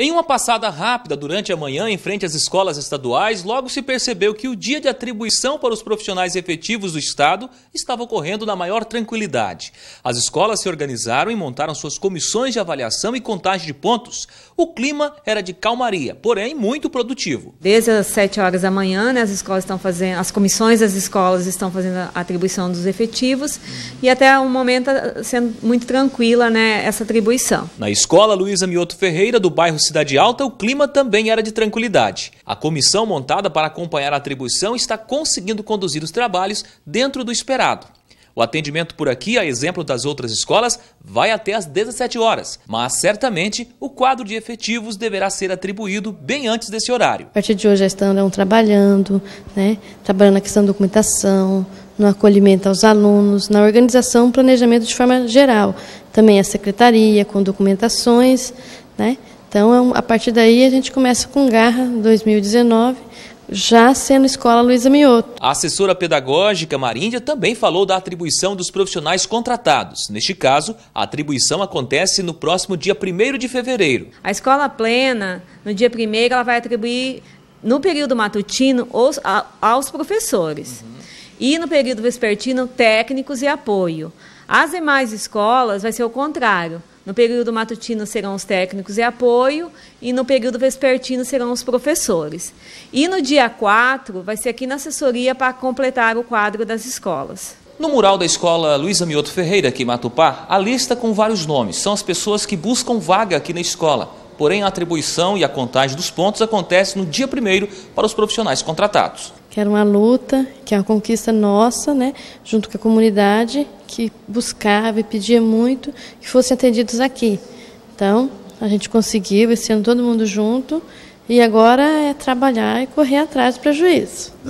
Em uma passada rápida durante a manhã em frente às escolas estaduais, logo se percebeu que o dia de atribuição para os profissionais efetivos do Estado estava ocorrendo na maior tranquilidade. As escolas se organizaram e montaram suas comissões de avaliação e contagem de pontos. O clima era de calmaria, porém muito produtivo. Desde as 7 horas da manhã, né, as escolas estão fazendo, as comissões das escolas estão fazendo a atribuição dos efetivos e até o momento sendo muito tranquila né, essa atribuição. Na escola Luísa Mioto Ferreira, do bairro Cidade Alta, o clima também era de tranquilidade. A comissão montada para acompanhar a atribuição está conseguindo conduzir os trabalhos dentro do esperado. O atendimento por aqui, a exemplo das outras escolas, vai até às 17 horas, mas certamente o quadro de efetivos deverá ser atribuído bem antes desse horário. A partir de hoje já estão né, trabalhando, né, trabalhando na questão da documentação, no acolhimento aos alunos, na organização, planejamento de forma geral também a secretaria, com documentações. Né? Então, é a partir daí, a gente começa com Garra 2019, já sendo escola Luísa Mioto. A assessora pedagógica Maríndia também falou da atribuição dos profissionais contratados. Neste caso, a atribuição acontece no próximo dia 1 de fevereiro. A escola plena, no dia 1 ela vai atribuir no período matutino aos, aos professores. Uhum e no período vespertino técnicos e apoio. As demais escolas vai ser o contrário. No período matutino serão os técnicos e apoio, e no período vespertino serão os professores. E no dia 4 vai ser aqui na assessoria para completar o quadro das escolas. No mural da escola Luísa Mioto Ferreira, aqui em Matupá, a lista com vários nomes. São as pessoas que buscam vaga aqui na escola porém a atribuição e a contagem dos pontos acontece no dia primeiro para os profissionais contratados. Que era uma luta, que é uma conquista nossa, né, junto com a comunidade, que buscava e pedia muito que fossem atendidos aqui. Então, a gente conseguiu, esse ano todo mundo junto, e agora é trabalhar e correr atrás do prejuízo.